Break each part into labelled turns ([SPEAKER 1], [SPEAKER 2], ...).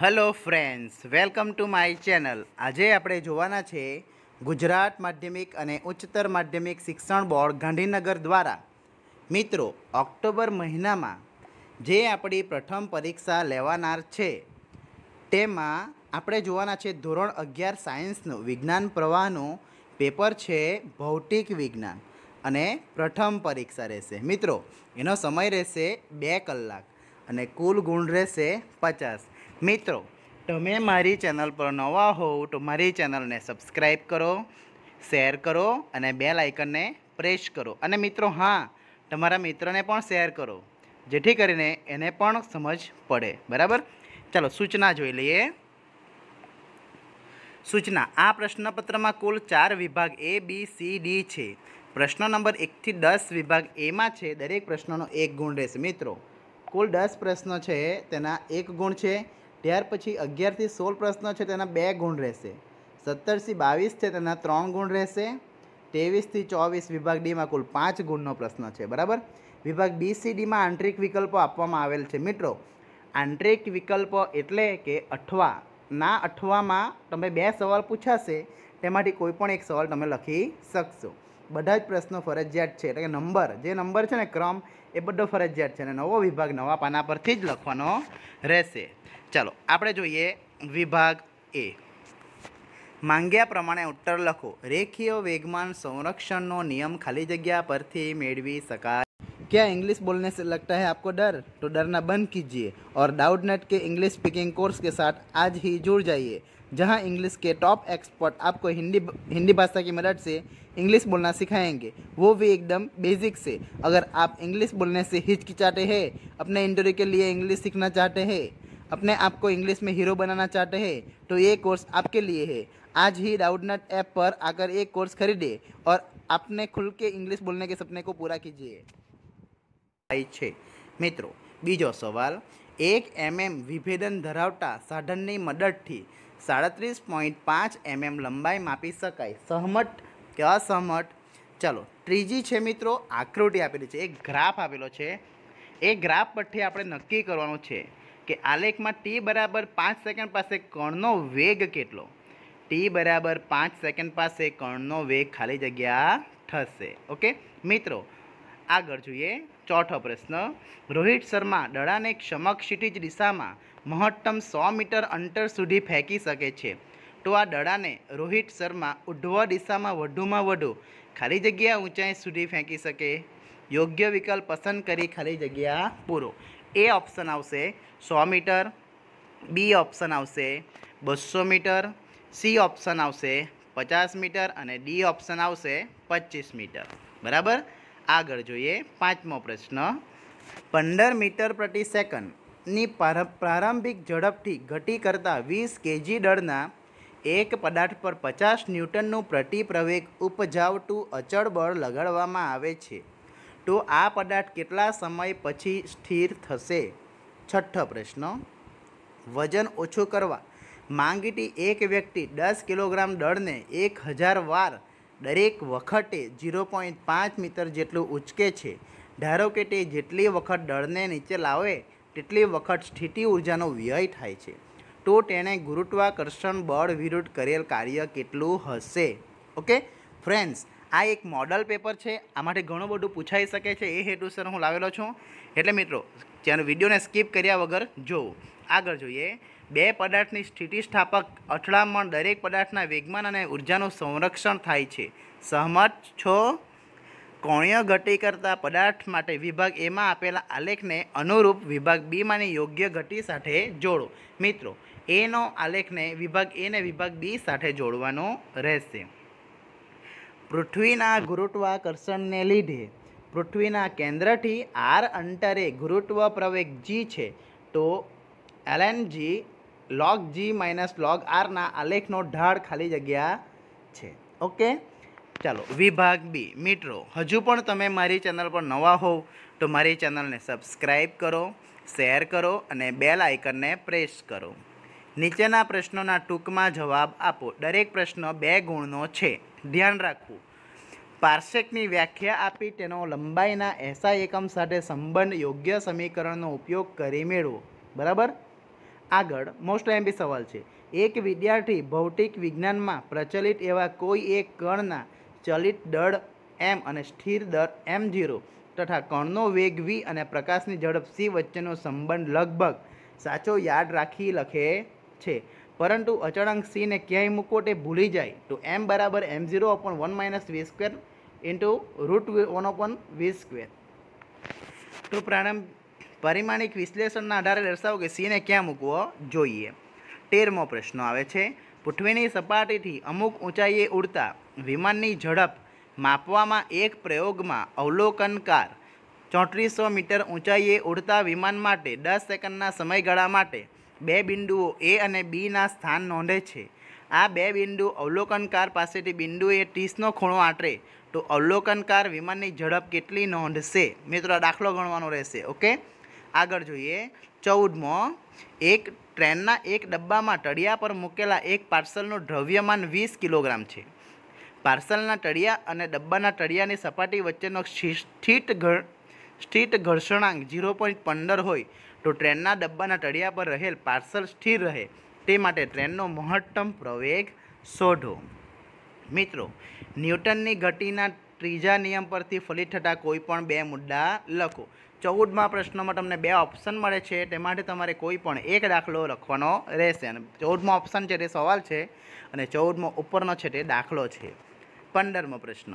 [SPEAKER 1] hello friends welcome to my channel આજે આપણે જોવાના છે ગુજરાત માધ્યમિક અને ઉચ્ચતર માધ્યમિક શિક્ષણ બોર્ડ ગાંધીનગર દ્વારા મિત્રો ઓક્ટોબર મહિનામાં જે આપણી પ્રથમ પરીક્ષા લેવાનાર છે તેમાં આપણે જોવાના છે ધોરણ અગિયાર સાયન્સનું વિજ્ઞાન પ્રવાહનું પેપર છે ભૌતિક વિજ્ઞાન અને પ્રથમ પરીક્ષા રહેશે મિત્રો એનો સમય રહેશે બે કલાક અને કુલ ગુણ રહેશે પચાસ મિત્રો તમે મારી ચેનલ પર નવા હોવ તો મારી ચેનલને સબસ્ક્રાઈબ કરો શેર કરો અને બે આઇકનને પ્રેસ કરો અને મિત્રો હા તમારા મિત્રને પણ શેર કરો જેથી કરીને એને પણ સમજ પડે બરાબર ચાલો સૂચના જોઈ લઈએ સૂચના આ પ્રશ્નપત્રમાં કુલ ચાર વિભાગ એ બી સી ડી છે પ્રશ્ન નંબર એકથી દસ વિભાગ એમાં છે દરેક પ્રશ્નનો એક ગુણ રહેશે મિત્રો કુલ દસ પ્રશ્નો છે તેના એક ગુણ છે ત્યાર પછી અગિયારથી સોળ પ્રશ્નો છે તેના બે ગુણ રહેશે સત્તરથી બાવીસ છે તેના ત્રણ ગુણ રહેશે ત્રેવીસથી ચોવીસ વિભાગ ડીમાં કુલ પાંચ ગુણનો પ્રશ્ન છે બરાબર વિભાગ બી સી ડીમાં આંતરિક વિકલ્પો આપવામાં આવેલ છે મિત્રો આંતરિક વિકલ્પો એટલે કે અઠવા ના અઠવામાં તમે બે સવાલ પૂછાશે તેમાંથી કોઈ પણ એક સવાલ તમે લખી શકશો બધા જ પ્રશ્નો ફરજિયાત છે એટલે કે નંબર જે નંબર છે ને ક્રમ એ બધો ફરજિયાત છે અને નવો વિભાગ નવા પાના પરથી જ લખવાનો રહેશે जो આપણે विभाग ए मांग्या प्रमाण उत्तर ઉત્તર લખો वेगमान संरक्षण नो नियम खाली जगह पर थी मेड़ी શકાય क्या इंग्लिश बोलने से लगता है आपको डर तो डरना बंद कीजिए और डाउट नेट के इंग्लिश स्पीकिंग कोर्स के साथ आज ही जुड़ जाइए जहां इंग्लिश के टॉप एक्सपर्ट आपको हिंदी हिंदी भाषा की मदद से इंग्लिश बोलना सिखाएंगे वो भी एकदम बेसिक से अगर आप इंग्लिश बोलने से हिचकिचाते हैं अपने इंटरव्यू के लिए इंग्लिश सीखना चाहते हैं अपने आप को इंग्लिश में हीरो बनाना चाहते हैं तो ये कोर्स आपके लिए है आज ही डाउडनट ऐप पर आकर एक कोर्स खरीदे और अपने खुल के इंग्लिश बोलने के सपने को पूरा कीजिए मित्रों बीजो सवाल एक एम एम विभेदन धरावता साधन की मदद थी साड़ीस पॉइंट पांच एम एम लंबाई मापी शक सहमत के असहमत चलो तीजी है मित्रों आकृति आप ग्राफ आप ग्राफ पर आप नक्की करवा કે આલેખમાં ટી બરાબર પાંચ સેકન્ડ પાસે કણનો વેગ કેટલો ટી બરાબર પાંચ સેકન્ડ પાસે કણનો વેગ ખાલી જગ્યા થશે ઓકે મિત્રો આગળ જોઈએ ચોથો પ્રશ્ન રોહિત શર્મા દડાને ક્ષમક ક્ષિતિજ દિશામાં મહત્તમ સો મીટર અંતર સુધી ફેંકી શકે છે તો આ દડાને રોહિત શર્મા ઉધ્વ દિશામાં વધુમાં વધુ ખાલી જગ્યા ઊંચાઈ સુધી ફેંકી શકે યોગ્ય વિકલ્પ પસંદ કરી ખાલી જગ્યા પૂરો એ ઓપ્શન આવશે સો મીટર બી ઓપ્શન આવશે બસો મીટર સી ઓપ્શન આવશે પચાસ મીટર અને ડી ઓપ્શન આવશે પચીસ મીટર બરાબર આગળ જોઈએ પાંચમો પ્રશ્ન પંદર મીટર પ્રતિ સેકન્ડની પ્રારંભિક ઝડપથી ઘટી કરતાં વીસ કેજી દળના એક પદાર્થ પર પચાસ ન્યૂટનનું પ્રતિપ્રવેગ ઉપજાવટું અચળ બળ લગાડવામાં આવે છે તો આ પદાર્થ કેટલા સમય પછી સ્થિર થશે છઠ્ઠો પ્રશ્ન વજન ઓછું કરવા માંગીટી એક વ્યક્તિ દસ કિલોગ્રામ દળને એક હજાર વાર દરેક વખતે ઝીરો પોઈન્ટ પાંચ મીટર જેટલું ઉચકે છે ધારો કે તે જેટલી વખત દળને નીચે લાવે તેટલી વખત સ્થિતિ ઉર્જાનો વ્યય થાય છે તો તેણે ગુરુત્વાકર્ષણ બળ વિરુદ્ધ કરેલ કાર્ય કેટલું હશે ઓકે ફ્રેન્ડ્સ આ એક મોડલ પેપર છે આ માટે ઘણું બધું પૂછાઈ શકે છે એ હેતુસર હું લાવેલો છું એટલે મિત્રો જેનો વિડીયોને સ્કીપ કર્યા વગર જોવું આગળ જોઈએ બે પદાર્થની સ્થિતિસ્થાપક અથડામણ દરેક પદાર્થના વેગમાન અને ઉર્જાનું સંરક્ષણ થાય છે સહમત છો કોણીય ઘટી કરતા પદાર્થ માટે વિભાગ એમાં આપેલા આલેખને અનુરૂપ વિભાગ બીમાંની યોગ્ય ઘટી સાથે જોડો મિત્રો એનો આલેખને વિભાગ એને વિભાગ બી સાથે જોડવાનો રહેશે પૃથ્વીના ગુરુત્વાકર્ષણને લીધે પૃથ્વીના કેન્દ્રથી આર અંતરે ગુરુત્વ પ્રવેગ જી છે તો L N G log G minus log આરના આલેખનો ઢાળ ખાલી જગ્યા છે ઓકે ચાલો વિભાગ બી મિત્રો હજુ પણ તમે મારી ચેનલ પર નવા હોવ તો મારી ચેનલને સબસ્ક્રાઈબ કરો શેર કરો અને બેલ આઇકનને પ્રેસ કરો નીચેના પ્રશ્નોના ટૂંકમાં જવાબ આપો દરેક પ્રશ્ન બે ગુણનો છે ધ્યાન રાખવું પાર્સેકની વ્યાખ્યા આપી તેનો લંબાઈના એસઆઈ એકમ સાથે સંબંધ યોગ્ય સમીકરણનો ઉપયોગ કરી મેળવો બરાબર આગળ મોસ્ટ એમ્પી સવાલ છે એક વિદ્યાર્થી ભૌતિક વિજ્ઞાનમાં પ્રચલિત એવા કોઈ એક કણના ચલિત દળ એમ અને સ્થિર દર એમ જીરો તથા કણનો વેગ વી અને પ્રકાશની ઝડપ સી વચ્ચેનો સંબંધ લગભગ સાચો યાદ રાખી લખે છે પરંતુ અચળાંક સીને ક્યાંય મૂકવો તે ભૂલી જાય તો એમ બરાબર M zero upon one minus V square into root one upon V square તો પ્રારંભ પરિમાણિક વિશ્લેષણના આધારે દર્શાવો કે સીને ક્યાં મૂકવો જોઈએ તેરમો પ્રશ્ન આવે છે પૃથ્વીની સપાટીથી અમુક ઊંચાઈએ ઉડતા વિમાનની ઝડપ માપવામાં એક પ્રયોગમાં અવલોકનકાર ચોત્રીસો મીટર ઊંચાઈએ ઉડતા વિમાન માટે દસ સેકન્ડના સમયગાળા માટે બે બિંદુઓ એ અને બીના સ્થાન નોંધે છે આ બે બિંદુ અવલોકનકાર પાસેથી બિંદુ એ ત્રીસનો ખૂણો આંટરે તો અવલોકનકાર વિમાનની ઝડપ કેટલી નોંધશે મિત્રો દાખલો ગણવાનો રહેશે ઓકે આગળ જોઈએ ચૌદમો એક ટ્રેનના એક ડબ્બામાં તળિયા પર મૂકેલા એક પાર્સલનું દ્રવ્યમાન વીસ કિલોગ્રામ છે પાર્સલના તળિયા અને ડબ્બાના તળિયાની સપાટી વચ્ચેનો સ્થિત સ્થિત ઘર્ષણાંક ઝીરો પોઈન્ટ પંદર હોય તો ટ્રેનના ડબ્બાના તળિયા પર રહેલ પાર્સલ સ્થિર રહે તે માટે ટ્રેનનો મહત્તમ પ્રવેગ શોધો મિત્રો ન્યૂટનની ઘટીના ત્રીજા નિયમ પરથી ફલિત થતા કોઈપણ બે મુદ્દા લખો ચૌદમાં પ્રશ્નમાં તમને બે ઓપ્શન મળે છે તે માટે તમારે કોઈ પણ એક દાખલો લખવાનો રહેશે અને ચૌદમો ઓપ્શન છે તે સવાલ છે અને ચૌદમો ઉપરનો છે તે દાખલો છે પંદરમો પ્રશ્ન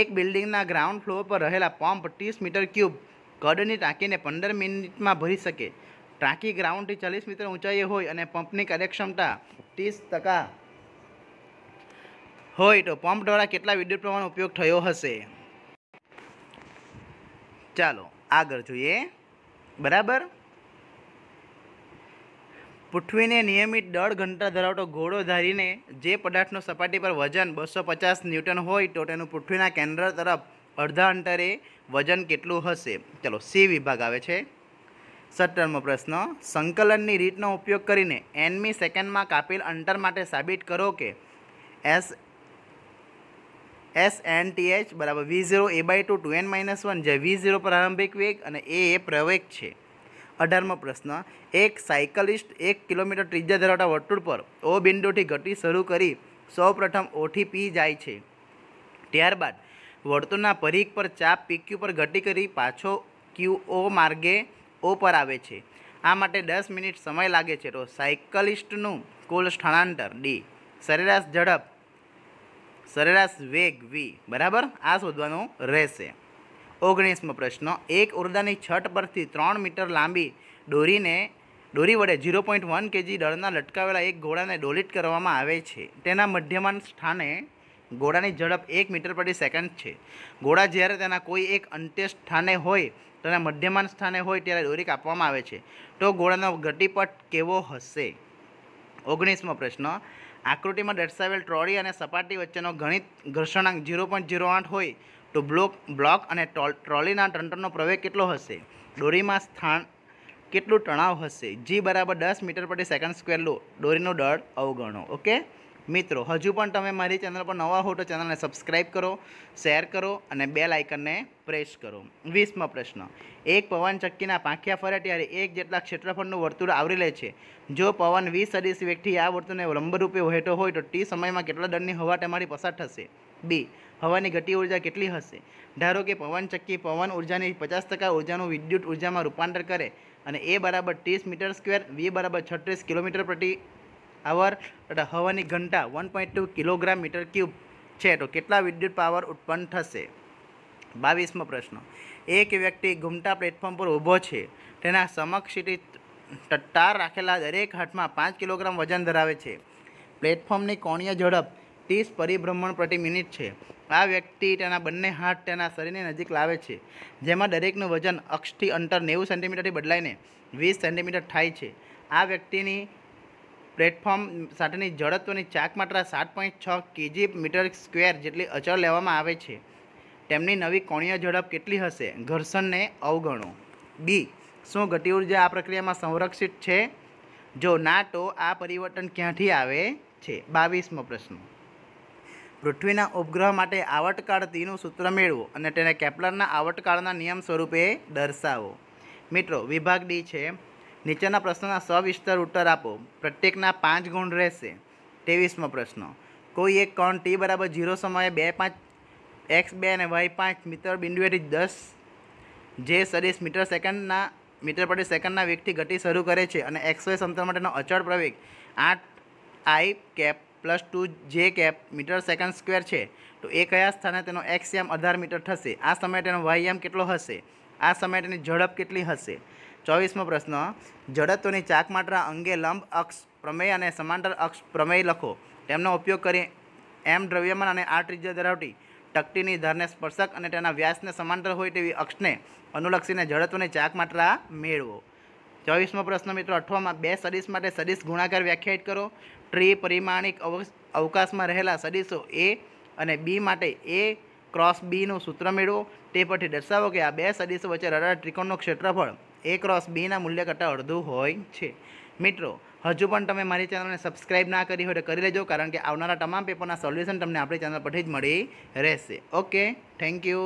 [SPEAKER 1] એક બિલ્ડિંગના ગ્રાઉન્ડ ફ્લોર પર રહેલા પંપ ત્રીસ મીટર ક્યુબ કડની ટાંકીને પંદર મિનિટમાં ભરી શકે ટાંકી ગ્રાઉન્ડથી ચાલીસ મીટર ઊંચાઈએ હોય અને પંપની કાર્યક્ષમતા ત્રીસ ટકા હોય તો પંપ દ્વારા કેટલા વિદ્યુત પ્રવાહનો ઉપયોગ થયો હશે ચાલો આગળ જોઈએ બરાબર પૃથ્વીને નિયમિત દળ ઘંટા ધરાવતો ઘોડો ધારીને જે પદાર્થનું સપાટી પર વજન બસો પચાસ ન્યૂટન હોય તો તેનું પૃથ્વીના કેન્દ્ર તરફ અડધા અંતરે વજન કેટલું હશે ચલો સી વિભાગ આવે છે સત્તરમો પ્રશ્ન સંકલનની રીતનો ઉપયોગ કરીને એનમી સેકન્ડમાં કાપેલ અંતર માટે સાબિત કરો કે S S N T H બરાબર V zero A by two two N minus one જે વી ઝીરો પ્રારંભિક વેગ અને એ એ પ્રવેગ છે અઢારમો પ્રશ્ન એક સાયકલિસ્ટ એક કિલોમીટર ત્રિજ્યા ધરાવતા વર્તુળ પર ઓ બિંદુથી ગતિ શરૂ કરી સૌ પ્રથમ ઓથી પી જાય છે ત્યારબાદ વર્તુળના પરિઘ પર ચાપ પીક્યુ પર ઘટી કરી પાછો ક્યુ ઓ માર્ગે ઓ પર આવે છે આ માટે દસ મિનિટ સમય લાગે છે તો સાયકલિસ્ટનું કુલ સ્થળાંતર ડી સરેરાશ ઝડપ સરેરાશ વેગ વી બરાબર આ શોધવાનું રહેશે ઓગણીસમો પ્રશ્ન એક ઓરડાની છત પરથી ત્રણ મીટર લાંબી દોરીને દોરી વડે ઝીરો પોઈન્ટ વન કેજી દળના લટકાવેલા એક ઘોડાને ડોલિટ કરવામાં આવે છે તેના મધ્યમાન સ્થાને ઘોડાની ઝડપ એક મીટર પ્રતિ સેકન્ડ છે ઘોડા જ્યારે તેના કોઈ એક અંત્ય સ્થાને હોય તેના મધ્યમાન સ્થાને હોય ત્યારે દોરી કાપવામાં આવે છે તો ઘોડાનો ગતિપટ કેવો હશે ઓગણીસમો પ્રશ્ન આકૃતિમાં દર્શાવેલ ટ્રોલી અને સપાટી વચ્ચેનો ગણિત ઘર્ષણાંક ઝીરો પોઈન્ટ ઝીરો આઠ હોય તો બ્લોક બ્લોક અને ટ્રોલીના તંત્રનો પ્રવેગ કેટલો હશે દોરીમાં સ્થાન કેટલું તણાવ હશે જી બરાબર દસ મીટર પ્રતિ સેકન્ડ સ્ક્વેર લો દોરીનું દળ અવગણો ઓકે મિત્રો હજુ પણ તમે મારી ચેનલ પર નવા હો તો ચેનલને સબસ્ક્રાઈબ કરો શેર કરો અને બે આઇકનને પ્રેસ કરો વીસમો પ્રશ્ન એક પવન ચક્કીના પાંખિયા ફરે ત્યારે એક જેટલા ક્ષેત્રફળનું વર્તુળ આવરી લે છે જો પવન વીસ સદીસ વ્યક્તિ આ વર્તુળને લંબરૂપે વહેતો હોય તો ટી સમયમાં કેટલા દંડની હવા તમારી પસાર થશે બી હવાની ગતિ ઉર્જા કેટલી હશે ધારો કે પવન ચક્કી પવન ઉર્જાની પચાસ ટકા ઉર્જાનું વિદ્યુત ઉર્જામાં રૂપાંતર કરે અને એ બરાબર ત્રીસ મીટર સ્ક્વેર વી બરાબર છત્રીસ કિલોમીટર પ્રતિ આવર હવાની ઘંટા one point two kilogram metre cube છે તો કેટલા વિદ્યુત પાવર ઉત્પન્ન થશે બાવીસમો પ્રશ્ન એક વ્યક્તિ ઘૂમતા પ્લેટફોર્મ પર ઊભો છે તેના સમક્ષ તાર રાખેલા દરેક હાથમાં પાંચ કિલોગ્રામ વજન ધરાવે છે પ્લેટફોર્મની કોણીય ઝડપ ત્રીસ પરિભ્રમણ પ્રતિ મિનિટ છે આ વ્યક્તિ તેના બંને હાથ તેના શરીરની નજીક લાવે છે જેમાં દરેકનું વજન અક્ષથી અંતર નેવું સેન્ટીમીટરથી બદલાઈને વીસ સેન્ટીમીટર થાય છે આ વ્યક્તિની પ્લેટફોર્મ સાથેની જડત્વની ચાક માત્ર સાત પોઈન્ટ છ કેજી મીટર સ્ક્વેર જેટલી અચળ લેવામાં આવે છે તેમની નવી કોણીય ઝડપ કેટલી હશે ઘર્ષણને અવગણો બી શું ગતિ ઉર્જા આ પ્રક્રિયામાં સંરક્ષિત છે જો ના તો આ પરિવર્તન ક્યાંથી આવે છે બાવીસમો પ્રશ્ન પૃથ્વીના ઉપગ્રહ માટે આવટકાળ તીનું સૂત્ર મેળવો અને તેને કેપ્લરના આવટકાળના નિયમ સ્વરૂપે દર્શાવો મિત્રો વિભાગ ડી છે નીચેના પ્રશ્નના સવિસ્તર ઉત્તર આપો પ્રત્યેકના પાંચ ગુણ રહેશે ત્રેવીસમો પ્રશ્ન કોઈ એક કોણ ટી બરાબર ઝીરો સમયે બે પાંચ એક્સ બે અને વાય પાંચ મીટર બિંદુએથી દસ જે સદીસ મીટર સેકન્ડના મીટર પ્રતિ સેકન્ડના વેગથી ગતિ શરૂ કરે છે અને એક્સ વાય સમતલ માટેનો અચળ પ્રવેગ આઠ I cap plus two J cap metre second square છે તો એ કયા સ્થાને તેનો એક્સ એમ અઢાર મીટર થશે આ સમયે તેનો વાય એમ કેટલો હશે આ સમયે તેની ઝડપ કેટલી હશે ચોવીસમો પ્રશ્ન જડત્વની ચાકમાત્રા અંગે લંબ અક્ષ પ્રમેય અને સમાંતર અક્ષ પ્રમેય લખો તેમનો ઉપયોગ કરી એમ દ્રવ્યમાન અને આ ત્રિજ્યા ધરાવતી ટકટીની ધરને સ્પર્શક અને તેના વ્યાસને સમાંતર હોય તેવી અક્ષને અનુલક્ષીને જડત્વની ચાકમાત્રા મેળવો ચોવીસમો પ્રશ્ન મિત્રો અઠવામાં બે સદીશ માટે સદીશ ગુણાકાર વ્યાખ્યાયિત કરો ટ્રી પરિમાણિક અવકાશમાં રહેલા સદીશો એ અને બી માટે એ ક્રોસ બીનું સૂત્ર મેળવો તે પરથી દર્શાવો કે આ બે સદીશો વચ્ચે રડાર ત્રિકોણનું ક્ષેત્રફળ એ ક્રોસ બેના મૂલ્ય કરતાં અડધું હોય છે મિત્રો હજુ પણ તમે મારી ચેનલને સબસ્ક્રાઇબ ના કરી હોય તો કરી લેજો કારણ કે આવનારા તમામ પેપરના સોલ્યુશન તમને આપણી ચેનલ પરથી જ મળી રહેશે ઓકે થેન્ક યુ